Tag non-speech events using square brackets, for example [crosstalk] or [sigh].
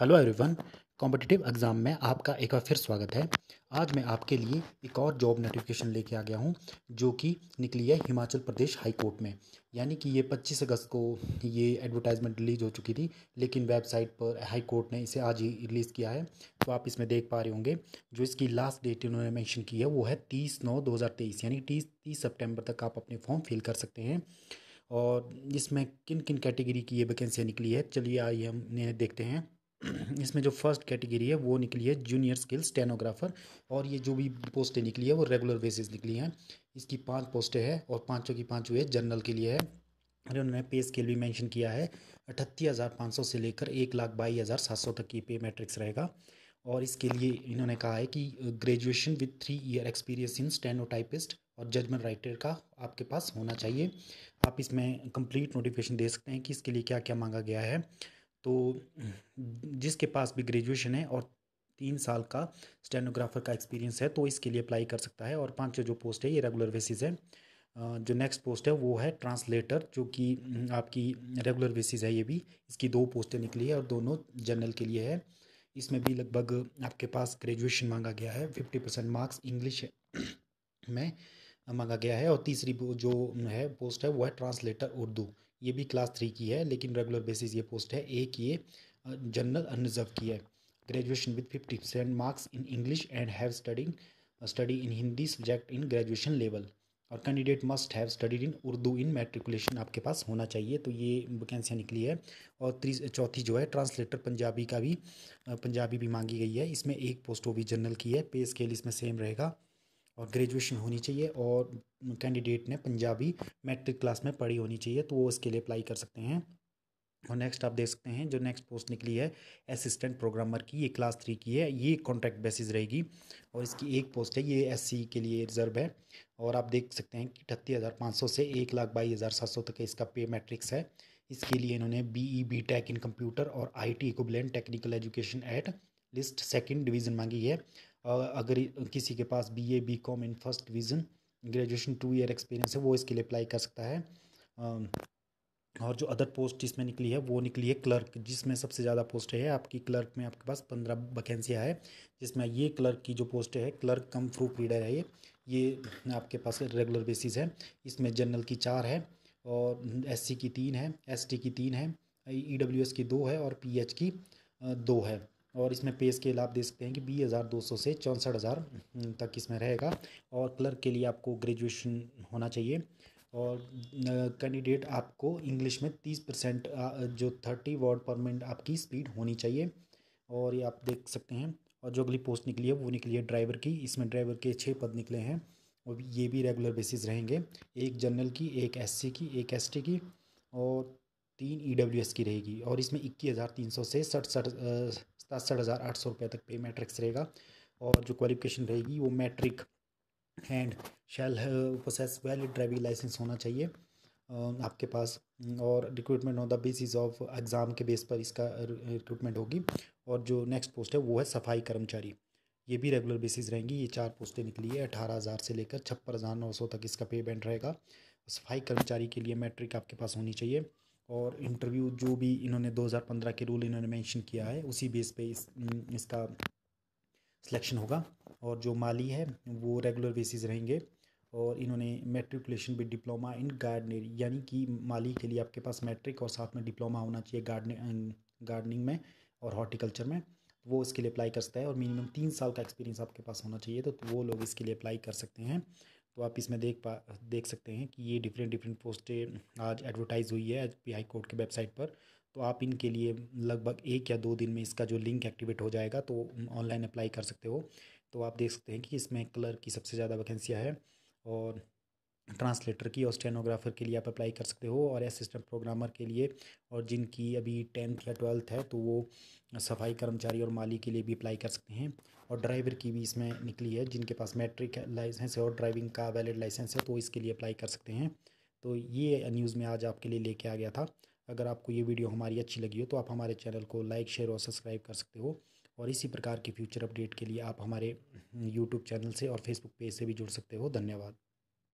hello everyone competitive exam में आपका एक बार फिर स्वागत है आज मैं आपके लिए एक और जॉब नोटिफिकेशन लेके आ गया हूँ जो कि निकली है हिमाचल प्रदेश हाई कोर्ट में यानी कि ये 25 अगस्त को ये एडवर्टाइजमेंट रिलीज़ हो चुकी थी लेकिन वेबसाइट पर हाई कोर्ट ने इसे आज ही रिलीज़ किया है तो आप इसमें देख पा रहे होंगे जो इसकी लास्ट डेट इन्होंने मैंशन की है वो है तीस नौ दो यानी तीस तीस सेप्टेम्बर तक आप अपने फॉर्म फिल कर सकते हैं और इसमें किन किन कैटेगरी की ये वैकेंसियाँ निकली है चलिए आइए हम देखते हैं [clears throat] इसमें जो फर्स्ट कैटेगरी है वो निकली है जूनियर स्किल स्टेनोग्राफर और ये जो भी पोस्टें निकली है वो रेगुलर बेसिस निकली हैं इसकी पांच पोस्टें हैं और पांचों की पांच हुए जनरल के लिए है अरे उन्होंने पे स्केल भी मेंशन किया है अठत्ती हज़ार पाँच सौ से लेकर एक लाख बाईस हज़ार सात सौ तक की पे मैट्रिक्स रहेगा और इसके लिए इन्होंने कहा है कि graduation with three year experience in stenotypist और जजमेंट राइटर का आपके पास होना चाहिए आप इसमें कंप्लीट नोटिफिकेशन दे सकते हैं कि इसके लिए क्या क्या मांगा गया है तो जिसके पास भी ग्रेजुएशन है और तीन साल का स्टेनोग्राफर का एक्सपीरियंस है तो इसके लिए अप्लाई कर सकता है और पाँच जो पोस्ट है ये रेगुलर बेसिस है जो नेक्स्ट पोस्ट है वो है ट्रांसलेटर जो कि आपकी रेगुलर बेसिस है ये भी इसकी दो पोस्टें निकली है और दोनों जनरल के लिए है इसमें भी लगभग आपके पास ग्रेजुएशन मांगा गया है फिफ्टी परसेंट मार्क्स इंग्लिश में मांगा गया है और तीसरी जो है पोस्ट है वो है ट्रांसलेटर उर्दू ये भी क्लास थ्री की है लेकिन रेगुलर बेसिस ये पोस्ट है एक ये जनरल अनरिजर्व की है graduation with fifty percent marks in English and have studying study in Hindi subject in graduation level और candidate must have studied in Urdu in matriculation आपके पास होना चाहिए तो ये वैकेंसियाँ निकली है और चौथी जो है ट्रांसलेटर पंजाबी का भी पंजाबी भी मांगी गई है इसमें एक पोस्ट वो भी जनरल की है पे स्केल इसमें सेम रहेगा और ग्रेजुएशन होनी चाहिए और कैंडिडेट ने पंजाबी मैट्रिक क्लास में पढ़ी होनी चाहिए तो वो इसके लिए अप्लाई कर सकते हैं और नेक्स्ट आप देख सकते हैं जो नेक्स्ट पोस्ट निकली है असिस्टेंट प्रोग्रामर की ये क्लास थ्री की है ये कॉन्ट्रैक्ट बेसिस रहेगी और इसकी एक पोस्ट है ये एस के लिए रिजर्व है और आप देख सकते हैं कि अठत्ती हज़ार पाँच सौ से एक लाख बाईस हज़ार सात सौ तक इसका पे मैट्रिक्स है इसके लिए इन्होंने B E B Tech in computer और I T technical education at least second division मांगी है अगर किसी के पास B A B Com in first division graduation two year experience है वो इसके लिए अप्लाई कर सकता है और जो अदर पोस्ट इसमें निकली है वो निकली है क्लर्क जिसमें सबसे ज़्यादा पोस्ट है आपकी क्लर्क में आपके पास पंद्रह वैकेंसियाँ है जिसमें ये क्लर्क की जो पोस्ट है क्लर्क कम प्रूफ रीडर है ये ये आपके पास रेगुलर बेसिस है इसमें जनरल की चार है और एस की तीन है एस की तीन है ई e की दो है और पी की दो है और इसमें पे स्केल आप देख सकते हैं कि बीस हज़ार दो सौ से चौंसठ हज़ार हम्म, तक इसमें रहेगा और क्लर्क के लिए आपको ग्रेजुएशन होना चाहिए और कैंडिडेट आपको इंग्लिश में तीस परसेंट जो थर्टी वर्ड पर मिनट आपकी स्पीड होनी चाहिए और ये आप देख सकते हैं और जो अगली पोस्ट निकली है वो निकली है ड्राइवर की इसमें ड्राइवर के छः पद निकले हैं और ये भी रेगुलर बेसिस रहेंगे एक जनरल की एक एस की एक एस की और तीन ई e की रहेगी और इसमें इक्कीस हज़ार तीन सौ से सठ सठ सतासठ हज़ार आठ सौ रुपये तक पे मैट्रिक्स रहेगा और जो क्वालिफिकेशन रहेगी वो matric and shall possess valid driving licence होना चाहिए आपके पास और recruitment on the basis of exam के बेस पर इसका रिक्रूटमेंट होगी और जो नेक्स्ट पोस्ट है वो है सफाई कर्मचारी ये भी रेगुलर बेसिस रहेंगी ये चार पोस्टें निकली है अठारह हज़ार से लेकर छप्पन हज़ार नौ सौ तक इसका पे बैंड रहेगा सफाई कर्मचारी के लिए मैट्रिक आपके पास होनी चाहिए और इंटरव्यू जो भी इन्होंने 2015 के रूल इन्होंने मेंशन किया है उसी बेस पे इस इसका सिलेक्शन होगा और जो माली है वो रेगुलर बेसिस रहेंगे और इन्होंने मेट्रिकुलेशन भी डिप्लोमा इन गार्डनर यानी कि माली के लिए आपके पास मैट्रिक और साथ में डिप्लोमा होना चाहिए गार्डन गार्डनिंग में और हॉर्टिकल्चर में वो इसके लिए अप्लाई कर सकता है और मिनिमम तीन साल का एक्सपीरियंस आपके पास होना चाहिए तो, तो वो लोग इसके लिए अप्लाई कर सकते हैं तो आप इसमें देख पा देख सकते हैं कि ये डिफरेंट डिफरेंट पोस्टें आज एडवर्टाइज़ हुई है एच हाई कोर्ट के वेबसाइट पर तो आप इनके लिए लगभग एक या दो दिन में इसका जो लिंक एक्टिवेट हो जाएगा तो ऑनलाइन अप्लाई कर सकते हो तो आप देख सकते हैं कि इसमें क्लर्क की सबसे ज़्यादा वैकेंसियाँ है और ट्रांसलेटर की और स्टेनोग्राफर के लिए आप अप्लाई कर सकते हो और असिस्टेंट प्रोग्रामर के लिए और जिनकी अभी टेंथ या ट्वेल्थ है तो वो सफाई कर्मचारी और माली के लिए भी अप्लाई कर सकते हैं और ड्राइवर की भी इसमें निकली है जिनके पास मैट्रिक लाइसेंस है और ड्राइविंग का वैलिड लाइसेंस है तो इसके लिए अप्लाई कर सकते हैं तो ये न्यूज़ में आज आपके लिए लेके आ गया था अगर आपको ये वीडियो हमारी अच्छी लगी हो तो आप हमारे चैनल को लाइक शेयर और सब्सक्राइब कर सकते हो और इसी प्रकार की फ्यूचर अपडेट के लिए आप हमारे यूट्यूब चैनल से और फेसबुक पेज से भी जुड़ सकते हो धन्यवाद